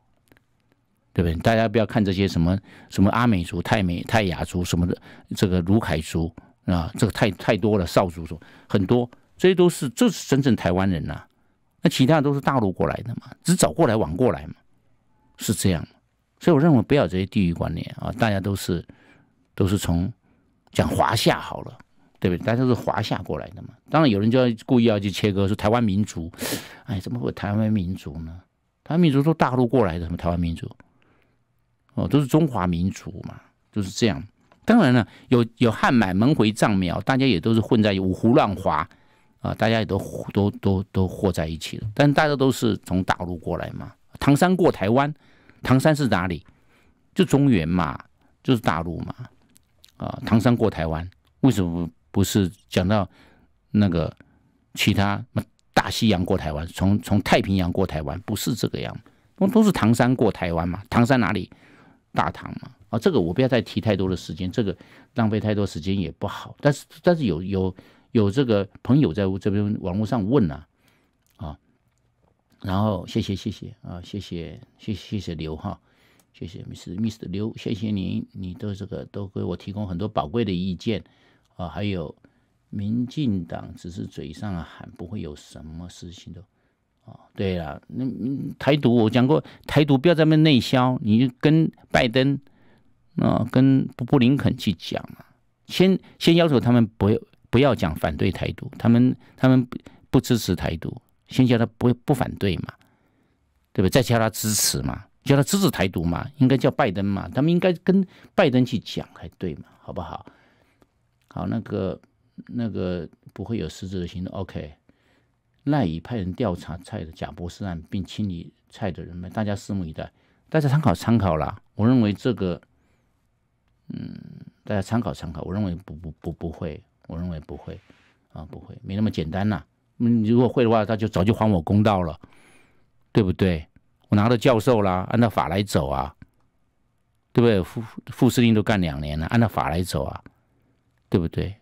对不对？大家不要看这些什么什么阿美族、泰美、泰雅族什么的，这个卢凯族啊，这个太太多了，少数族很多，这些都是这是真正台湾人呐。那其他的都是大陆过来的嘛，只早过来晚过来嘛，是这样。所以我认为不要这些地域观念啊，大家都是都是从讲华夏好了，对不对？大家都是华夏过来的嘛。当然有人就要故意要去切割，说台湾民族，哎，怎么会台湾民族呢？台湾民族都大陆过来的，什么台湾民族？哦，都是中华民族嘛，就是这样。当然了，有有汉满蒙回藏苗，大家也都是混在五胡乱华。啊，大家也都都都都和在一起了，但大家都是从大陆过来嘛。唐山过台湾，唐山是哪里？就中原嘛，就是大陆嘛。啊，唐山过台湾，为什么不是讲到那个其他大西洋过台湾，从从太平洋过台湾，不是这个样，都都是唐山过台湾嘛。唐山哪里？大唐嘛。啊，这个我不要再提太多的时间，这个浪费太多时间也不好。但是但是有有。有这个朋友在这边网络上问啊，啊，然后谢谢谢谢啊，谢谢谢谢谢刘哈，谢谢 Mr. Mr. 刘，谢谢你，你都这个都给我提供很多宝贵的意见啊，还有民进党只是嘴上喊，不会有什么事情的哦。对了，那台独我讲过，台独不要在那内销，你就跟拜登啊，跟布布林肯去讲嘛，先先要求他们不要。不要讲反对台独，他们他们不不支持台独，先叫他不不反对嘛，对不对？再叫他支持嘛，叫他支持台独嘛，应该叫拜登嘛，他们应该跟拜登去讲才对嘛，好不好？好，那个那个不会有实质的行动。OK，赖以派人调查蔡的假博士案，并清理蔡的人脉，大家拭目以待。大家参考参考啦，我认为这个，嗯，大家参考参考，我认为不不不不会。我认为不会，啊，不会，没那么简单呐。你如果会的话，他就早就还我公道了，对不对？我拿到教授啦，按照法来走啊，对不对？副副司令都干两年了，按照法来走啊，对不对？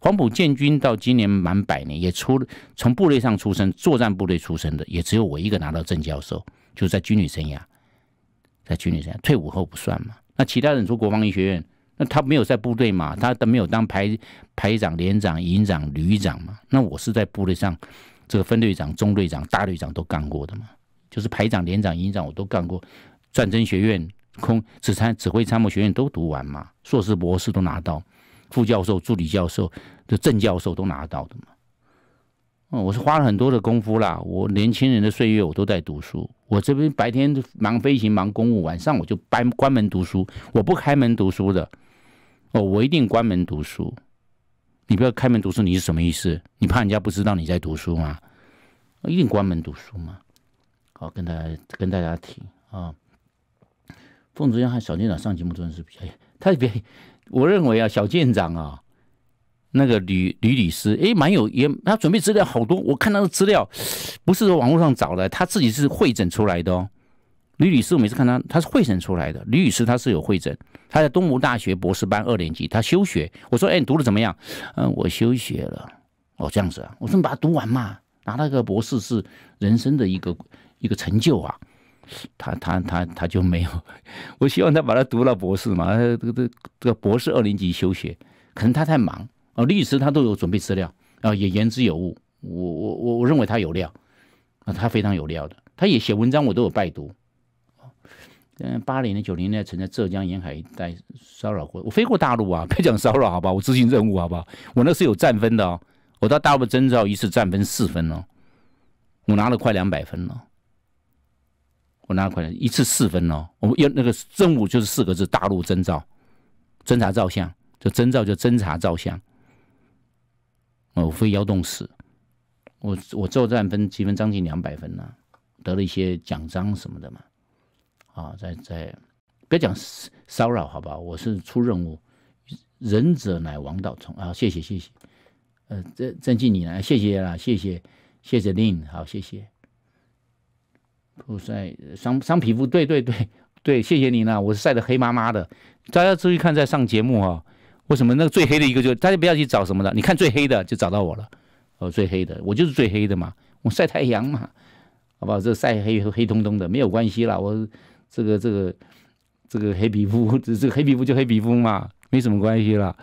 黄埔建军到今年满百年，也出从部队上出身，作战部队出身的，也只有我一个拿到正教授，就在军旅生涯，在军旅生涯，退伍后不算嘛。那其他人出国防医学院。那他没有在部队嘛？他都没有当排排长、连长、营长、旅长嘛？那我是在部队上，这个分队长、中队长、大队长都干过的嘛？就是排长、连长、营长我都干过。战争学院、空指参指挥参谋学院都读完嘛？硕士、博士都拿到，副教授、助理教授、正教授都拿到的嘛？嗯，我是花了很多的功夫啦。我年轻人的岁月我都在读书。我这边白天忙飞行、忙公务，晚上我就搬关门读书。我不开门读书的。哦，我一定关门读书，你不要开门读书，你是什么意思？你怕人家不知道你在读书吗？一定关门读书吗？好，跟大家跟大家提啊。凤竹江和小舰长上节目真的是比较，他比我认为啊，小舰长啊，那个吕吕律师诶，蛮有也，他准备资料好多，我看他的资料不是网络上找的，他自己是会诊出来的。哦。吕女士，我每次看她，她是会诊出来的。吕女士她是有会诊，她在东吴大学博士班二年级，她休学。我说，哎，你读的怎么样？嗯，我休学了。哦，这样子啊，我说你把它读完嘛，拿到一个博士是人生的一个一个成就啊。他他他他就没有。我希望他把他读到博士嘛，这个这这个博士二年级休学，可能他太忙啊。律师他都有准备资料啊，也言之有物。我我我我认为他有料啊，他非常有料的。他也写文章，我都有拜读。嗯，八零年九零年曾在浙江沿海一带骚扰过。我飞过大陆啊，别讲骚扰，好吧？我执行任务，好不好？我那是有战分的哦。我到大陆征召一次战分四分哦，我拿了快两百分了。我拿了快一次四分哦。我们要那个任务就是四个字：大陆征召，侦察照相。就征召就侦察照相。哦，我飞窑洞死，我我作战分积分将近两百分呢，得了一些奖章什么的嘛。啊，在在，不要讲骚扰，好吧？我是出任务，忍者乃王道宠啊！谢谢谢谢，呃，真郑敬你了，谢谢啦，谢谢，谢谢林，好谢谢。不晒伤伤皮肤，对对对对，谢谢你呢。我是晒的黑麻麻的。大家注意看，在上节目啊？为什么那个最黑的一个就？大家不要去找什么的，你看最黑的就找到我了，哦，最黑的，我就是最黑的嘛，我晒太阳嘛，好不好？这晒黑黑通通的没有关系啦，我。这个这个这个黑皮肤，这个黑皮肤就黑皮肤嘛，没什么关系啦。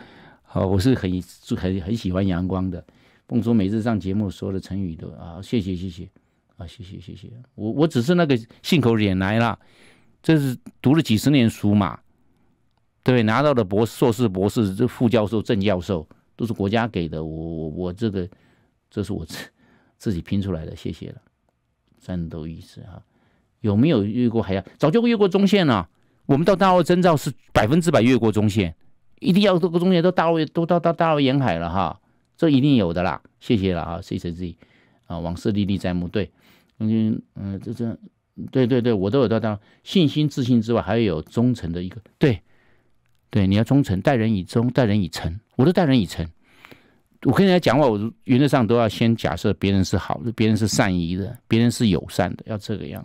好，我是很很很喜欢阳光的。凤叔每次上节目说的成语都啊，谢谢谢谢啊，谢谢谢谢。我我只是那个信口拈来啦，这是读了几十年书嘛，对，拿到的博硕士博士，这副教授正教授都是国家给的，我我我这个这是我自自己拼出来的，谢谢了，战斗意志啊。有没有越过海洋？早就越过中线了。我们到大陆征兆是百分之百越过中线，一定要这个中线到大陆，都到到大陆沿海了哈，这一定有的啦。谢谢了啊，谢谢自己啊，往事历历在目。对，嗯嗯，这这，对对对，我都有到到信心自信之外，还有忠诚的一个对对，你要忠诚，待人以忠，待人以诚，我都待人以诚。我跟人家讲话，我原则上都要先假设别人是好的，别人是善意的，别人是友善的，要这个样。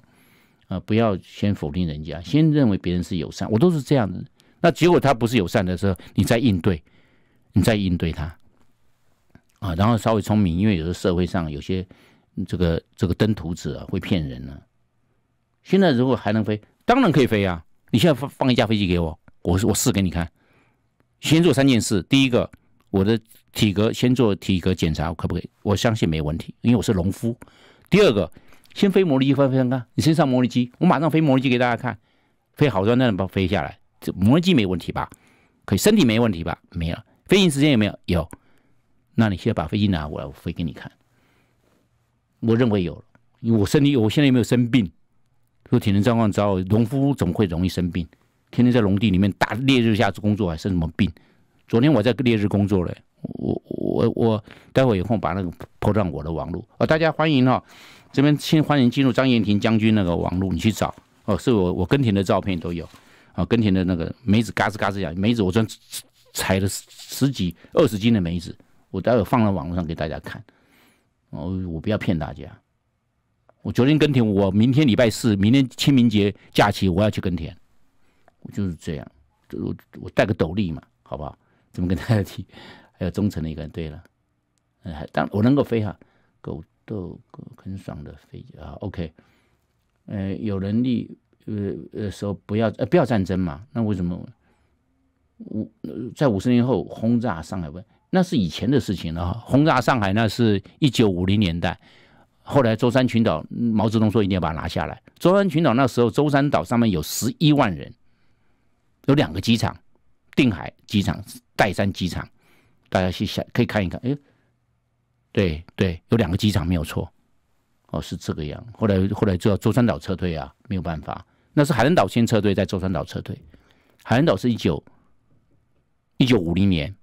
啊！不要先否定人家，先认为别人是友善，我都是这样的。那结果他不是友善的时候，你再应对，你再应对他。啊，然后稍微聪明，因为有时候社会上有些这个这个登徒子啊会骗人呢。现在如果还能飞，当然可以飞啊！你现在放放一架飞机给我，我我试给你看。先做三件事：第一个，我的体格先做体格检查，可不可以？我相信没问题，因为我是农夫。第二个。先飞模拟机，飞飞看。你先上模拟机，我马上飞模拟机给大家看，飞好端端的飞下来，这模拟机没问题吧？可以，身体没问题吧？没有。飞行时间有没有？有。那你先把飞机拿过来，我飞给你看。我认为有，因为我身体，我现在有没有生病，说体能状况。知道农夫总会容易生病，天天在农地里面大烈日下工作，还生什么病？昨天我在烈日工作了。我我我，待会有空把那个破上我的网路，啊，大家欢迎哈。这边先欢迎进入张延廷将军那个网络，你去找哦，是我我耕田的照片都有，啊，耕田的那个梅子嘎吱嘎吱响，梅子我专采了十几二十斤的梅子，我待会放到网络上给大家看，哦，我不要骗大家，我昨天耕田，我明天礼拜四，明天清明节假期我要去耕田，我就是这样，就我带个斗笠嘛，好不好？怎么跟大家提？还有忠诚的一个，人，对了，哎，但我能够飞哈，够。都很爽的飞机啊，OK，呃，有能力呃呃时候不要呃不要战争嘛，那为什么五在五十年后轰炸上海问那是以前的事情了。轰炸上海那是一九五零年代，后来舟山群岛，毛泽东说一定要把它拿下来。舟山群岛那时候，舟山岛上面有十一万人，有两个机场，定海机场、岱山机场，大家去想可以看一看，哎。对对，有两个机场没有错，哦是这个样。后来后来就舟山岛撤退啊，没有办法，那是海南岛先撤退，在舟山岛撤退，海南岛是一九一九五零年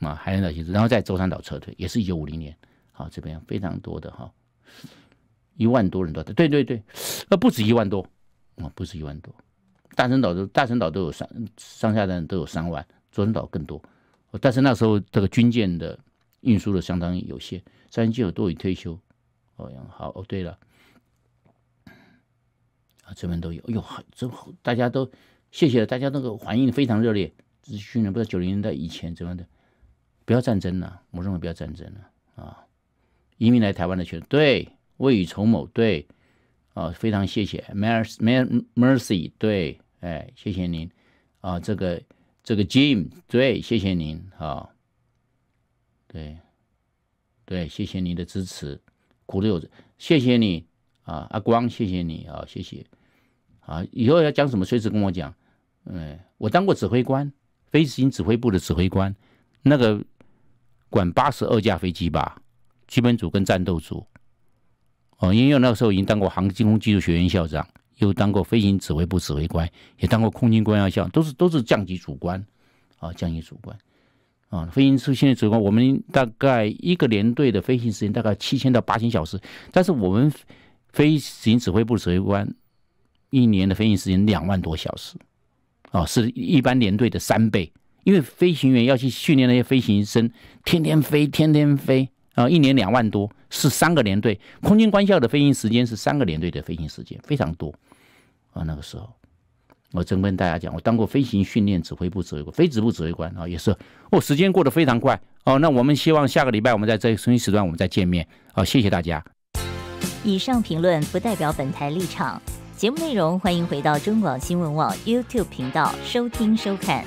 啊，海南岛先撤，然后在舟山岛撤退，也是一九五零年。好，这边非常多的哈，一万多人多在。对对对，呃不止一万多，啊不止一万多，大陈岛都大陈岛都有三上下人都有三万，舟山岛更多，但是那时候这个军舰的。运输的相当有限。三军有多已退休？哦，好哦，对了，啊，这边都有。哎呦，真大家都谢谢了，大家那个反应非常热烈。这是去年，不知道九零年代以前怎么的，不要战争了，我认为不要战争了啊。移民来台湾的去，对，未雨绸缪对啊，非常谢谢。Mercy，Mercy，对，哎，谢谢您啊。这个这个 Jim 对，谢谢您啊。对，对，谢谢你的支持，鼓励我，谢谢你啊，阿光，谢谢你啊，谢谢，啊，以后要讲什么随时跟我讲，嗯，我当过指挥官，飞行指挥部的指挥官，那个管八十二架飞机吧，基本组跟战斗组，哦，因为那个时候已经当过航空技术学院校长，又当过飞行指挥部指挥官，也当过空军官校校，都是都是降级主官，啊，降级主官。啊，飞行出现指挥官，我们大概一个连队的飞行时间大概七千到八千小时，但是我们飞行指挥部的指挥官一年的飞行时间两万多小时，啊，是一般连队的三倍，因为飞行员要去训练那些飞行生，天天飞，天天飞，啊，一年两万多是三个连队，空军官校的飞行时间是三个连队的飞行时间非常多，啊，那个时候。我真跟大家讲，我当过飞行训练指挥部指挥官、飞指部指挥官啊，也是哦。时间过得非常快哦。那我们希望下个礼拜我们在这个声音时段我们再见面好，谢谢大家。以上评论不代表本台立场。节目内容欢迎回到中广新闻网 YouTube 频道收听收看。